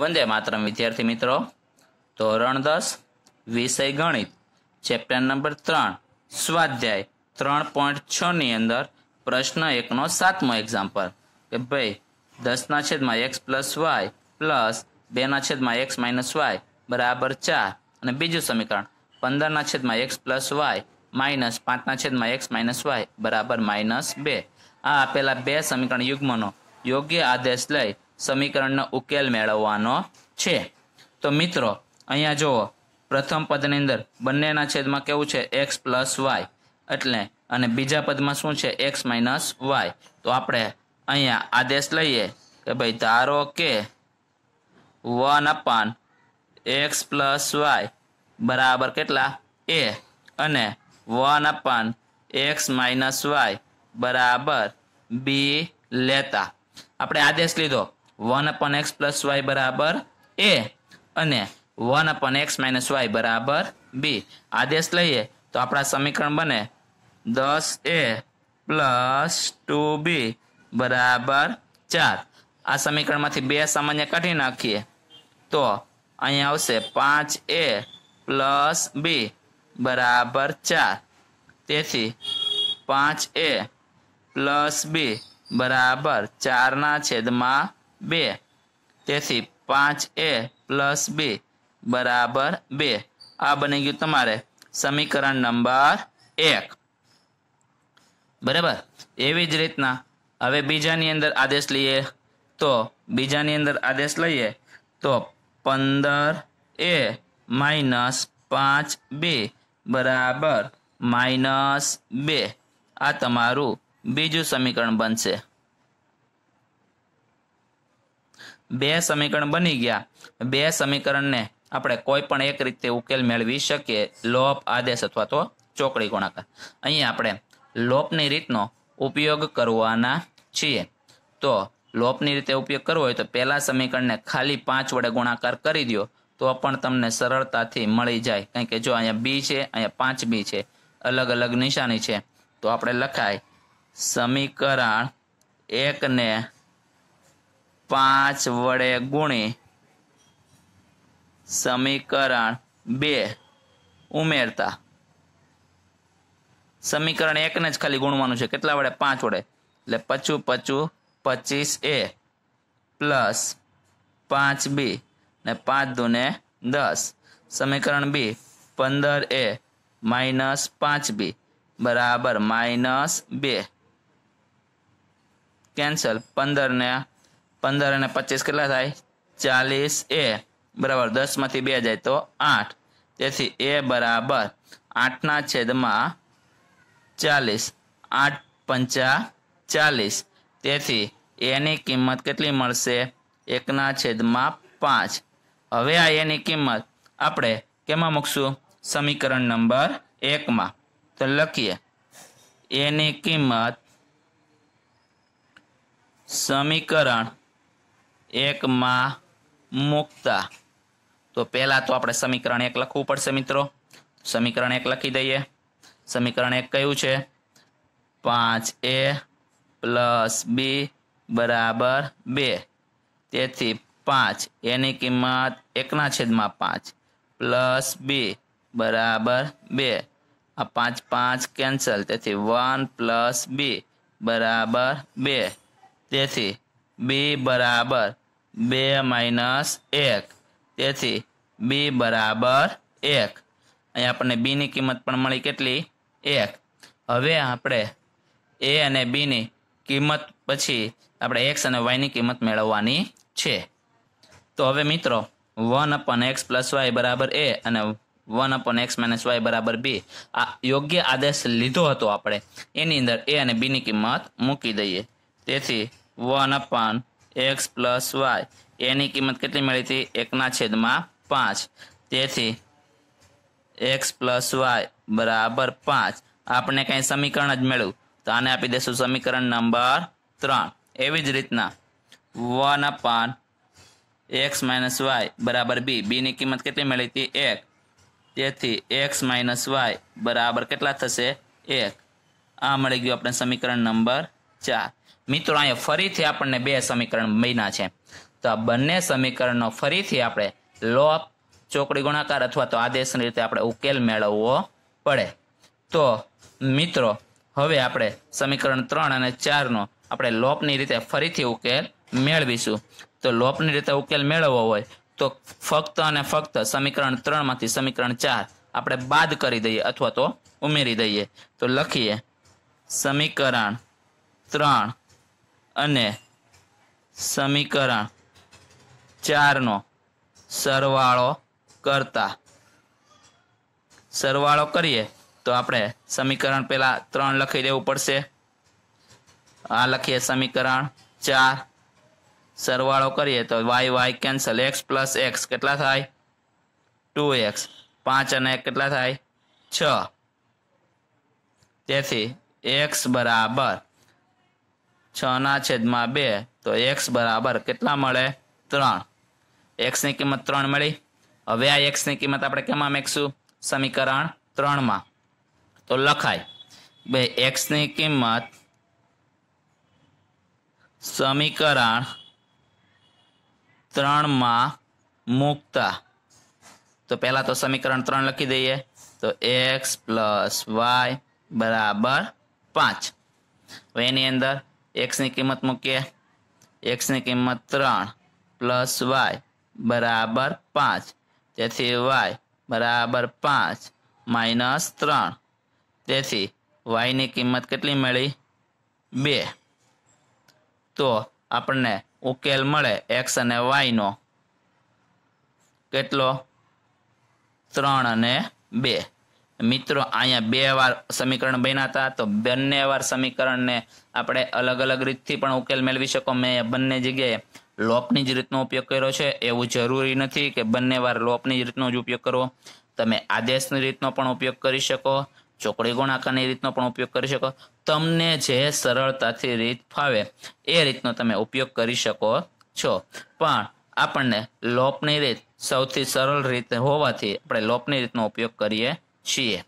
વંદે માતરમ વિદ્યાર્થી મિત્રો ધોરણ દસ વિષય ગણિત ચેપ્ટર નંબર ત્રણ સ્વાધ્યાય ત્રણ પોઈન્ટ છ ની અંદર પ્રશ્ન એકનો સાતમો એક્ઝામ્પલ કે ભાઈ દસના છેદમાં એક્સ પ્લસ વાય પ્લસ બેના છેદમાં એક્સ માઇનસ વાય બરાબર ચાર અને બીજું સમીકરણ પંદરના છેદમાં એક્સ પ્લસ વાય માઇનસ પાંચના છેદમાં એક્સ માઇનસ વાય બરાબર માઇનસ બે આ આપેલા બે સમીકરણ યુગ્મનો યોગ્ય આદેશ લઈ સમીકરણનો ઉકેલ મેળવવાનો છે તો મિત્રો અહીંયા જુઓ પ્રથમ પદની અંદર બંનેના છેદમાં કેવું છે એક્સ પ્લસ વાય એટલે અને બીજા પદમાં શું છે એક્સ માઇનસ વાય તો આપણે અહીંયા આદેશ લઈએ કે ભાઈ ધારો કે one upon x plus y બરાબર કેટલા એ અને one upon x minus y બરાબર બી લેતા આપણે આદેશ લીધો 1/x+y=a અને 1/x-y=b આ દેસ લઈએ તો આપણું સમીકરણ બને 10a+2b=4 આ સમીકરણમાંથી બે સામાન્ય કાઢી નાખીએ તો અહીં આવશે 5a+2=4 તેથી 5a+2=4 ના છેદમાં બે તેથી પાંચ એ પ્લસ બી બરાબર બે આ બની ગયું તમારે સમીકરણ નંબર એક બરાબર એવી જ રીતના હવે બીજાની અંદર આદેશ લઈએ તો બીજાની અંદર આદેશ લઈએ તો પંદર એ માઇનસ પાંચ બી બરાબર માઇનસ બે આ તમારું બીજું સમીકરણ બનશે બે સમીકરણ બની ગયા બે સમીકરણને આપણે કોઈ પણ એક રીતે ઉકેલ મેળવી શકીએ લોપ આદેશ અથવા તો ચોકડી ગુણાકાર અહીંયા આપણે લોપની રીતનો ઉપયોગ કરવાના છીએ તો લોપની રીતે ઉપયોગ કરવો હોય તો પહેલા સમીકરણને ખાલી પાંચ વડે ગુણાકાર કરી દો તો પણ તમને સરળતાથી મળી જાય કારણ કે જો અહીંયા બી છે અહીંયા પાંચ બી છે અલગ અલગ નિશાની છે તો આપણે લખાય સમીકરણ એકને પાંચ વડે ગુણી સમીકરણ બે ઉમેરતા સમીકરણ એકને જ ખાલી ગુણવાનું છે કેટલા વડે પાંચ વડે એટલે પચું પચું પચીસ એ પ્લસ પાંચ બી ને પાંચ દુને દસ સમીકરણ બી પંદર એ માઇનસ પાંચ બી બરાબર માઇનસ બે કેન્સલ પંદર ને પંદર અને પચીસ કેટલા થાય ચાલીસ એ બરાબર દસમાંથી બે જાય તો આઠ તેથી એ બરાબર આઠના છેદમાં ચાલીસ આઠ પંચા ચાલીસ તેથી એની કિંમત કેટલી મળશે એકના છેદમાં પાંચ હવે આ એની કિંમત આપણે કેમાં મૂકશું સમીકરણ નંબર એકમાં તો લખીએ એની કિંમત સમીકરણ એકમાં મૂકતા તો પહેલાં તો આપણે સમીકરણ એક લખવું પડશે મિત્રો સમીકરણ એક લખી દઈએ સમીકરણ એક કયું છે પાંચ એ પ્લસ બી બરાબર બે તેથી પાંચ એની કિંમત એકના છેદમાં પાંચ પ્લસ બી બરાબર બે આ પાંચ પાંચ કેન્સલ તેથી વન પ્લસ બી બરાબર બે તેથી બી બરાબર બે માઇનસ એક તેથી બી બરાબર એક અહીં આપણને બીની કિંમત પણ મળી કેટલી એક હવે આપણે એ અને બીની કિંમત પછી આપણે એક્સ અને વાયની કિંમત મેળવવાની છે તો હવે મિત્રો one upon x plus y બરાબર એ અને one upon x minus y બરાબર બી આ યોગ્ય આદેશ લીધો હતો આપણે એની અંદર એ અને બીની કિંમત મૂકી દઈએ તેથી one upon x + y a ની કિંમત કેટલી મળી હતી 1 / 5 તેથી x + y = 5 આપણે કઈ સમીકરણ જ મળ્યું તો આને આપી દેશું સમીકરણ નંબર 3 એવી જ રીતના 1 / x - y = b b ની કિંમત કેટલી મળી હતી 1 તેથી x - y = કેટલા થશે 1 આ મળી ગયું આપણને સમીકરણ નંબર 4 મિત્રો અહીંયા ફરીથી આપણને બે સમીકરણ મહિના છે તો આ બંને સમીકરણનો ફરીથી આપણે લોપ ચોકડી ગુણાકાર અથવા તો આદેશની રીતે આપણે ઉકેલ મેળવવો પડે તો મિત્રો હવે આપણે સમીકરણ ત્રણ અને ચારનો આપણે લોપની રીતે ફરીથી ઉકેલ મેળવીશું તો લોપની રીતે ઉકેલ મેળવવો હોય તો ફક્ત અને ફક્ત સમીકરણ ત્રણમાંથી સમીકરણ ચાર આપણે બાદ કરી દઈએ અથવા તો ઉમેરી દઈએ તો લખીએ સમીકરણ ત્રણ અને સમીકરણ ચારનો સરવાળો કરતા સરવાળો કરીએ તો આપણે સમીકરણ પહેલાં ત્રણ લખી દેવું પડશે આ લખીએ સમીકરણ ચાર સરવાળો કરીએ તો y y cancel x plus x કેટલા થાય ટુ એક્સ પાંચ અને કેટલા થાય છ તેથી એક્સ બરાબર 6/2 तो x बराबर कितना मळे 3 x ની કિંમત 3 મળી હવે આ x ની કિંમત આપણે કેમાં મેખશું સમીકરણ 3 માં તો લખાય કે x ની કિંમત સમીકરણ 3 માં મૂકતા તો પહેલા તો સમીકરણ 3 લખી દઈએ તો x + y = 5 હવે એની અંદર x ની કિંમત મૂક્યા x ની કિંમત 3 + y = 5 તેથી y = 5 - 3 તેથી y ની કિંમત કેટલી મળી 2 તો આપણે ઉકેલ મળે x અને y નો કેટલો 3 અને 2 મિત્રો અહીંયા બે વાર સમીકરણ બન્યા હતા તો બંને વાર સમીકરણને આપણે અલગ અલગ રીતથી પણ ઉકેલ મેળવી શકો મેં બંને જગ્યાએ લોપની જ રીતનો ઉપયોગ કર્યો છે એવું જરૂરી નથી કે બંને વાર લોપની જ રીતનો જ ઉપયોગ કરવો તમે આદેશની રીતનો પણ ઉપયોગ કરી શકો ચોકડી ગુણાકારની રીતનો પણ ઉપયોગ કરી શકો તમને જે સરળતાથી રીત ફાવે એ રીતનો તમે ઉપયોગ કરી શકો છો પણ આપણને લોપની રીત સૌથી સરળ રીત હોવાથી આપણે લોપની રીતનો ઉપયોગ કરીએ 去也。